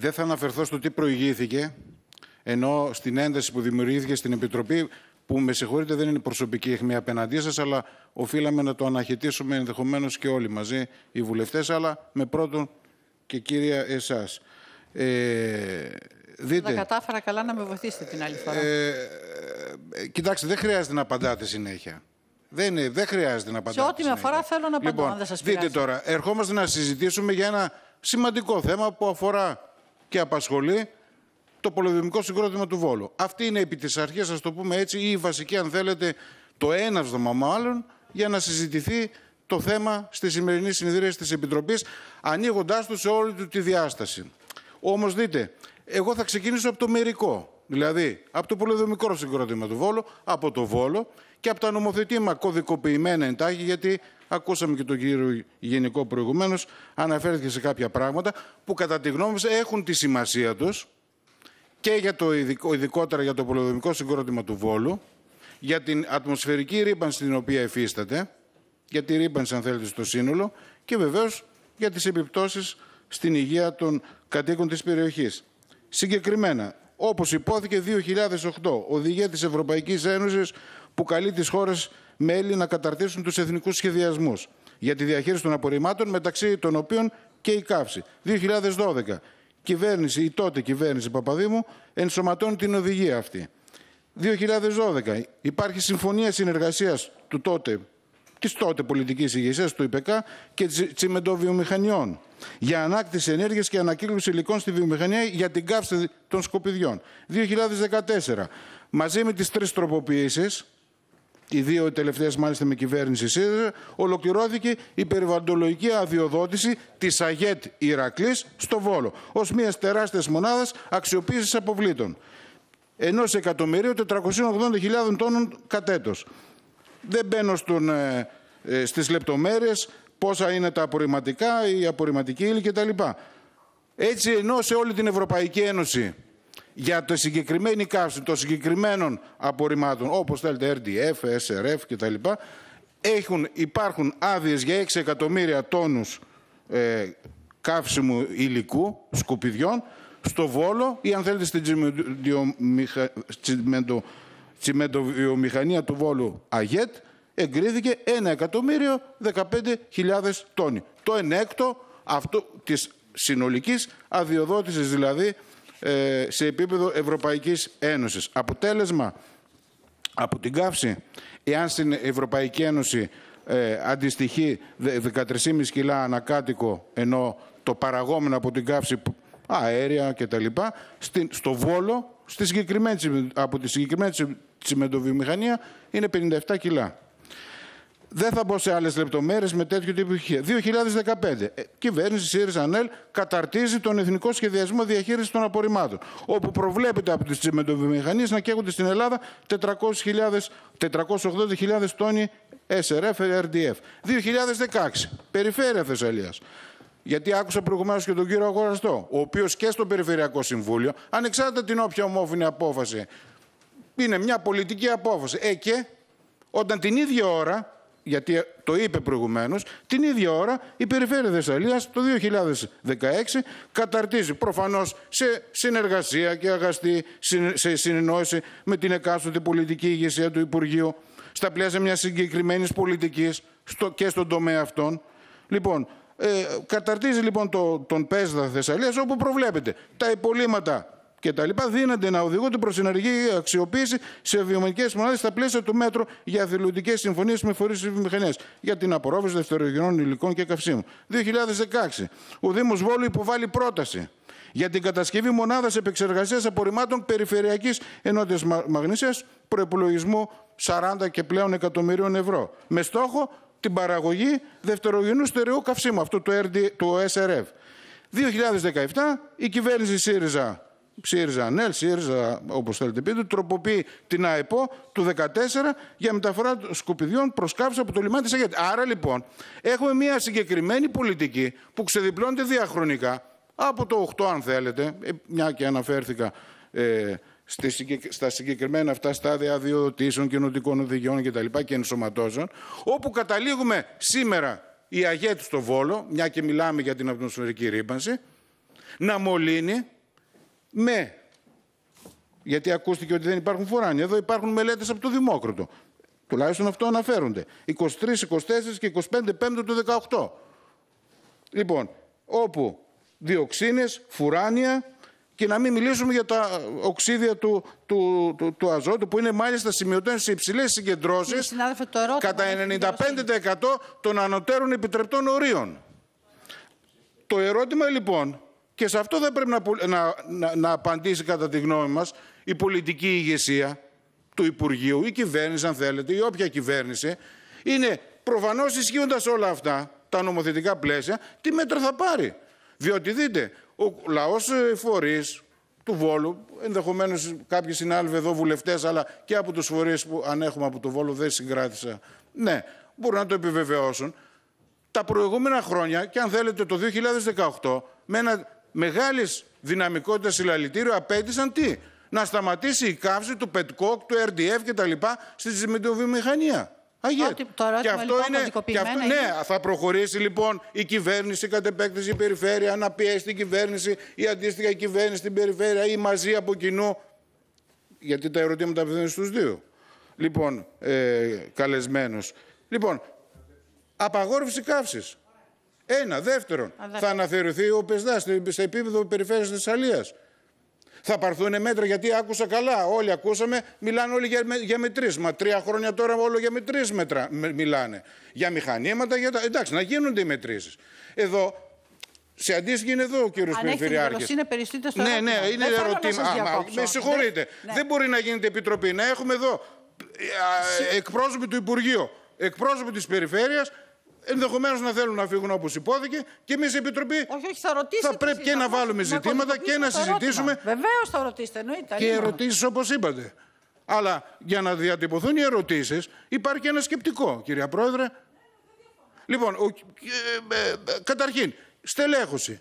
Δεν θα αναφερθώ στο τι προηγήθηκε, ενώ στην ένταση που δημιουργήθηκε στην Επιτροπή, που με συγχωρείτε δεν είναι προσωπική αιχμή απέναντί σας, αλλά οφείλαμε να το αναχαιτήσουμε ενδεχομένως και όλοι μαζί οι βουλευτές, αλλά με πρώτον και κύρια εσάς. Ε, δείτε. κατάφερα καλά να με βοηθήσετε την άλλη φορά. Ε, ε κοιτάξτε, δεν χρειάζεται να απαντάτε συνέχεια. Δεν, δεν χρειάζεται να απαντάτε. Σε ό,τι με αφορά θέλω να απαντώ, λοιπόν, αν δεν Δείτε τώρα, ερχόμαστε να συζητήσουμε για ένα σημαντικό θέμα που αφορά και απασχολεί το πολεμικό συγκρότημα του Βόλου. Αυτή είναι επί της αρχής, ας το πούμε έτσι, ή η βασική, αν θέλετε, το έναυσμα μάλλον, για να συζητηθεί το θέμα στη σημερινή συνεδρία της Επιτροπής, ανοίγοντα του σε όλη του τη διάσταση. Όμως δείτε, εγώ θα ξεκινήσω από το μερικό. Δηλαδή, από το πολυδομικό συγκρότημα του Βόλου, από το Βόλο και από τα νομοθετήμα κωδικοποιημένα εντάχει, γιατί ακούσαμε και τον κύριο Γενικό προηγουμένως, αναφέρθηκε σε κάποια πράγματα που κατά τη γνώμη μας έχουν τη σημασία τους και για το ειδικό, ειδικότερα για το πολυδομικό συγκρότημα του Βόλου, για την ατμοσφαιρική ρήπανση στην οποία υφίσταται, για τη ρήπανση αν θέλετε στο σύνολο και βεβαίως για τις επιπτώσεις στην υγεία των κατοίκων της περιοχής. Συγκεκριμένα, όπως υπόθηκε 2008, οδηγία της Ευρωπαϊκής Ένωσης που καλεί τις χώρες μέλη να καταρτήσουν τους εθνικούς σχεδιασμούς για τη διαχείριση των απορριμμάτων, μεταξύ των οποίων και η καύση. 2012, κυβέρνηση, η τότε κυβέρνηση Παπαδήμου ενσωματώνει την οδηγία αυτή. 2012, υπάρχει συμφωνία συνεργασίας του τότε της τότε πολιτικής ηγεσίας του ΙΠΚ και τσιμεντοβιομηχανιών για ανάκτηση ενέργειας και ανακύκλωση υλικών στη βιομηχανία για την καύση των σκοπιδιών. 2014. Μαζί με τις τρεις τροποποιήσεις, οι δύο τελευταίες μάλιστα με κυβέρνηση ΣΥΡΙΖΑ, ολοκληρώθηκε η περιβαλλοντολογική αδειοδότηση της ΑΓΕΤ Ηρακλής στο Βόλο, ως μιας τεράστιας μονάδας αξιοποίησης αποβλήτων. 480.000 τόνων κατέτος. Δεν μπαίνω στον ε, ε, στις λεπτομέρειες πόσα είναι τα απορριμματικά, η απορριμματική ύλη κτλ. Έτσι ενώ σε όλη την Ευρωπαϊκή Ένωση για τη συγκεκριμένη καύση των συγκεκριμένων απορριμμάτων, όπως θέλετε RDF, SRF κτλ, έχουν, υπάρχουν άδειες για 6 εκατομμύρια τόνους ε, καύσιμου υλικού, σκουπιδιών, στο Βόλο ή αν θέλετε στην τσιμεντοβιομηχανία του Βόλου ΑΓΕΤ, εγκρίθηκε 1.015.000 τόνοι. Το ενέκτο αυτό της συνολικής αδειοδότησης δηλαδή ε, σε επίπεδο Ευρωπαϊκής Ένωσης. Αποτέλεσμα από την καύση, εάν στην Ευρωπαϊκή Ένωση ε, αντιστοιχεί 13,5 κιλά ανακάτοικο, ενώ το παραγόμενο από την καύση αέρια κτλ. Στο Βόλο, στη συγκεκριμένη, από τη συγκεκριμένη τσιμεντοβιομηχανία, είναι 57 κιλά. Δεν θα μπω σε άλλες λεπτομέρειες με τέτοιο τύπο ηχεία. 2015. Ε, κυβέρνηση ΣΥΡΙΖΑ ΑΝΕΛ καταρτίζει τον Εθνικό Σχεδιασμό Διαχείρισης των Απορριμμάτων. Όπου προβλέπεται από τις τσιμεντοβιομηχανίε να καίγονται στην Ελλάδα 480.000 τόνοι SRF, RDF. 2016. Περιφέρεια Θεσσαλίας. Γιατί άκουσα προηγουμένως και τον κύριο Αγοραστό, ο οποίος και στο Περιφερειακό Συμβούλιο, ανεξάρτητα την όποια ομόφωνη απόφαση, είναι μια πολιτική απόφαση. Ε, όταν την ίδια ώρα γιατί το είπε προηγουμένως, την ίδια ώρα η Περιφέρεια Θεσσαλίας το 2016 καταρτίζει προφανώς σε συνεργασία και αγαστή σε συνεννόηση με την εκάστοτε πολιτική ηγεσία του Υπουργείου στα πλαίσια μιας συγκεκριμένης πολιτικής στο, και στον τομέα αυτών. Λοιπόν, ε, καταρτίζει λοιπόν το, τον ΠΕΣΔΑ Θεσσαλίας όπου προβλέπεται τα υπολείμματα και τα λοιπά δίνονται να οδηγούνται την ενεργή αξιοποίηση σε βιομηχανικές μονάδες στα πλαίσια του μέτρου για θελοντικέ συμφωνίες με φορείς βιομηχανία για την απορρόφηση δευτερογενών υλικών και καυσίμων. 2016. Ο Δήμος Βόλου υποβάλλει πρόταση για την κατασκευή μονάδας επεξεργασίας απορριμμάτων περιφερειακής ενότητας μαγνησίας προπολογισμού 40 και πλέον εκατομμυρίων ευρώ. Με στόχο την παραγωγή δευτερογενού στερεού καυσίμου, αυτού του SRF. 2017 η κυβέρνηση ΣΥΡΙΖΑ ΣΥΡΙΖΑ, ΑΝΕΛ, ΣΥΡΙΖΑ, όπως θέλετε πείτε, τροποποιεί την ΑΕΠΟ του 2014 για μεταφορά σκουπιδιών προς από το λιμάνι της ΑΕΠΟ. Άρα λοιπόν έχουμε μια συγκεκριμένη πολιτική που ξεδιπλώνεται διαχρονικά από το 8, αν θέλετε, ε, μια και αναφέρθηκα ε, στα συγκεκριμένα αυτά στάδια αδειοδοτήσεων, κοινωτικών οδηγιών κτλ. Και, και ενσωματώσεων, όπου καταλήγουμε σήμερα η Αγέτης στο Βόλο, μια και μιλάμε για την ατμοσφαιρική ρήπανση, να μολύνει με. Ναι. Γιατί ακούστηκε ότι δεν υπάρχουν φουράνια Εδώ υπάρχουν μελέτες από το Δημόκρατο. Τουλάχιστον αυτό αναφέρονται. 23, 24 και 25 πέμπτο του 18. Λοιπόν, όπου διοξίνες, φουράνια και να μην μιλήσουμε για τα οξύδια του, του, του, του αζότου που είναι μάλιστα σημειωτές σε υψηλές συγκεντρώσεις κατά 95% των ανωτέρων επιτρεπτών ορίων. Το ερώτημα λοιπόν και σε αυτό δεν πρέπει να, να, να, να απαντήσει, κατά τη γνώμη μας, η πολιτική ηγεσία του Υπουργείου, η κυβέρνηση, αν θέλετε, ή όποια κυβέρνηση. Είναι προφανώς ισχύοντας όλα αυτά, τα νομοθετικά πλαίσια, τι μέτρα θα πάρει. Διότι δείτε, ο λαός ε, φορείς του Βόλου, ενδεχομένως κάποιοι συνάλληλοι εδώ βουλευτές, αλλά και από τους φορείς που αν έχουμε από το Βόλο, δεν συγκράτησα. Ναι, μπορούν να το επιβεβαιώσουν. Τα προηγούμενα χρόνια, και αν θέλετε το 2018, με ένα Μεγάλης δυναμικότητας συλλαλητήριο απέτησαν τι. Να σταματήσει η καύση του ΠΕΤΚΟΚ, του RDF και τα λοιπά στη ζημιτοβιομηχανία. Αγία. και λοιπόν αυτό είναι, και αυτό, Ναι, θα προχωρήσει λοιπόν η κυβέρνηση κατ' επέκταση η περιφέρεια, να πιέσει την κυβέρνηση, η αντίστοιχα κυβέρνηση στην περιφέρεια ή μαζί από κοινού. Γιατί τα ερωτήματα απευθύνουν στους δύο. Λοιπόν, ε, Λοιπόν, απαγόρευση καύσης. Ένα. Δεύτερον, θα αναθεωρηθεί ο ΠΕΣΔΑ σε επίπεδο περιφέρειας Αλία. Θα πάρθουν μέτρα γιατί άκουσα καλά. Όλοι ακούσαμε, μιλάνε όλοι για, για Μα Τρία χρόνια τώρα όλο για μετρήσμετρα μιλάνε. Για μηχανήματα, για τα. Εντάξει, να γίνονται οι μετρήσεις. Εδώ σε αντίστοιχη είναι εδώ ο κύριος Περιφερειάρχη. είναι περιστείτε στο Ναι, ναι, είναι ερωτήμα. με συγχωρείτε. Ναι, ναι. Δεν μπορεί να γίνεται επιτροπή. Να έχουμε εδώ ε, εκπρόσωποι του Υπουργείου, εκπρόσωποι της Περιφέρειας ενδεχομένως να θέλουν να φύγουν όπως υπόθηκε και εμείς η Επιτροπή όχι, όχι, θα, θα πρέπει και να βάλουμε ζητήματα και να συζητήσουμε. Βεβαίως θα ρωτήσετε, εννοείται. Και ερωτήσεις όπως είπατε. Αλλά για να διατυπωθούν οι ερωτήσεις υπάρχει και ένα σκεπτικό, κυρία Πρόεδρε. Λοιπόν, ε, ε, καταρχήν, στελέχωση.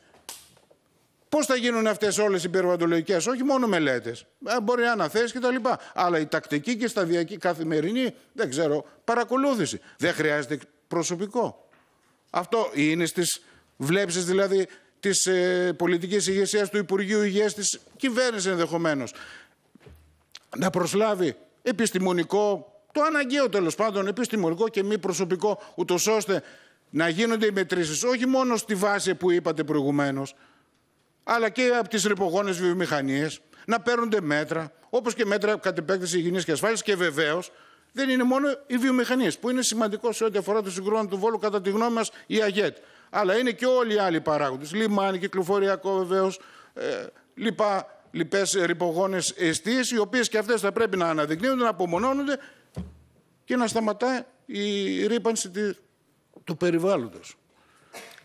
Πώς θα γίνουν αυτές όλες οι περιβαλλοντολογικές, όχι μόνο μελέτες. Ε, μπορεί να αναθέσει λοιπά. Αλλά η τακτική και σταδιακή καθημερινή, δεν ξέρω, παρακολούθηση. Δεν χρειάζεται προσωπικό. Αυτό είναι στις βλέψεις δηλαδή της ε, πολιτικής ηγεσίας του Υπουργείου Υγείας της κυβέρνησης ενδεχομένως. Να προσλάβει επιστημονικό, το αναγκαίο τέλος πάντων, επιστημονικό και μη προσωπικό, ούτως ώστε να γίνονται οι μετρήσεις, όχι μόνο στη βάση που είπατε προηγουμένως, αλλά και από τις ρηπογόνες βιομηχανίες, να παίρνονται μέτρα, όπως και μέτρα κατ' επέκταση υγιεινής και ασφάλειας και βεβαίως δεν είναι μόνο οι βιομηχανίες, που είναι σημαντικό σε ό,τι αφορά το συγκρότημα του Βόλου, κατά τη γνώμη μας, η ΑΓΕΤ. Αλλά είναι και όλοι οι άλλοι παράγοντες. Λιμάνι, κυκλοφοριακό βεβαίως, ε, λοιπά. Λοιπές ρηπογόνες αιστείες, οι οποίες και αυτές θα πρέπει να αναδεικνύονται, να απομονώνονται και να σταματάει η ρήπανση του περιβάλλοντος.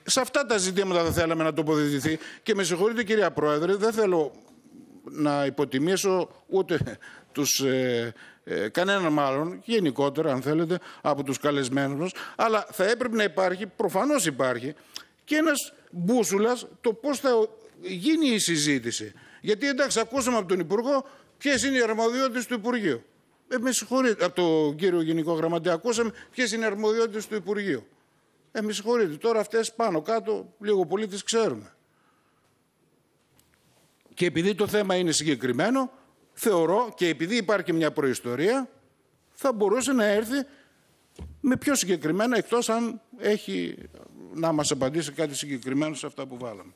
Σε αυτά τα ζητήματα θα θέλαμε να τοποθετηθεί και με συγχωρείτε κυρία Πρόεδρε, δεν θέλω να υποτιμήσω ούτε τους ε, ε, κανέναν μάλλον, γενικότερα αν θέλετε, από τους καλεσμένους μας, αλλά θα έπρεπε να υπάρχει, προφανώς υπάρχει, και ένας μπούσουλας το πώς θα γίνει η συζήτηση. Γιατί εντάξει, ακούσαμε από τον Υπουργό ποιες είναι οι αρμοδιότητες του Υπουργείου. Ε, με συγχωρείτε, από τον κύριο Γενικό Γραμματέα, ακούσαμε ποιες είναι οι αρμοδιότητες του Υπουργείου. Ε, με συγχωρείτε, τώρα αυτές πάνω κάτω, λίγο πολύ τις ξέρουμε. Και επειδή το θέμα είναι συγκεκριμένο, θεωρώ και επειδή υπάρχει μια προϊστορία, θα μπορούσε να έρθει με πιο συγκεκριμένα, εκτός αν έχει να μας απαντήσει κάτι συγκεκριμένο σε αυτά που βάλαμε.